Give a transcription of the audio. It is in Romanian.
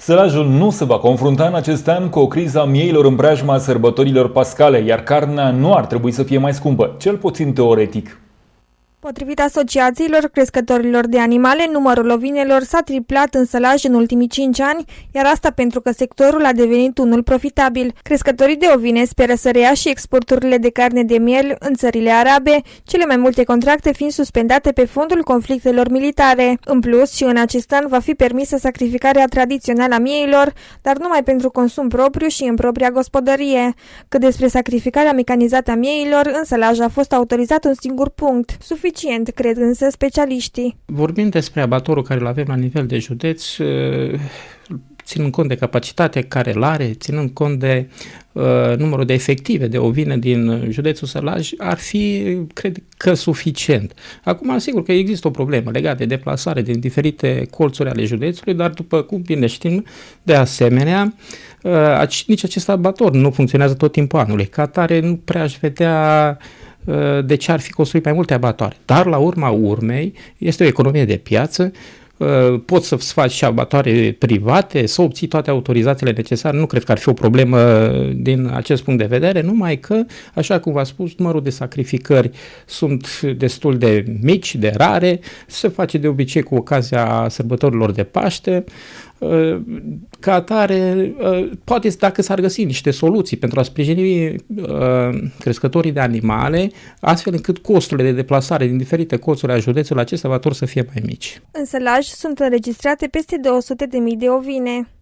Sălajul nu se va confrunta în acest an cu o criză a mieilor în preajma sărbătorilor pascale, iar carnea nu ar trebui să fie mai scumpă, cel puțin teoretic. Potrivit asociațiilor crescătorilor de animale, numărul ovinelor s-a triplat în sălaj în ultimii 5 ani, iar asta pentru că sectorul a devenit unul profitabil. Crescătorii de ovine speră să reia și exporturile de carne de miel în țările arabe, cele mai multe contracte fiind suspendate pe fondul conflictelor militare. În plus, și în acest an va fi permisă sacrificarea tradițională a mieilor, dar numai pentru consum propriu și în propria gospodărie. Cât despre sacrificarea mecanizată a mieilor, în sălaj a fost autorizat un singur punct. Sufic- suficient, cred însă specialiștii. Vorbind despre abatorul care îl avem la nivel de județ, eh, ținând cont de capacitatea care îl are, ținând cont de eh, numărul de efective de ovine din județul Sălaj, ar fi, cred că, suficient. Acum, sigur că există o problemă legată de deplasare din diferite colțuri ale județului, dar, după cum bine știm, de asemenea, eh, nici acest abator nu funcționează tot timpul anului. Ca tare, nu prea aș vedea uh, Eh, de ce ar fi construit mai multe abatoare. Dar, la urma urmei, este o economie de piață Uh, poți să-ți faci abatoare private, să obții toate autorizațiile necesare, nu cred că ar fi o problemă din acest punct de vedere, numai că, așa cum v-am spus, numărul de sacrificări sunt destul de mici, de rare, se face de obicei cu ocazia sărbătorilor de Paște, uh, ca atare, uh, poate dacă s-ar găsi niște soluții pentru a sprijini crescătorii de animale, astfel încât costurile de deplasare din diferite colțuri a județului acesta va să fie mai mici. Însă la sunt înregistrate peste 200.000 de ovine.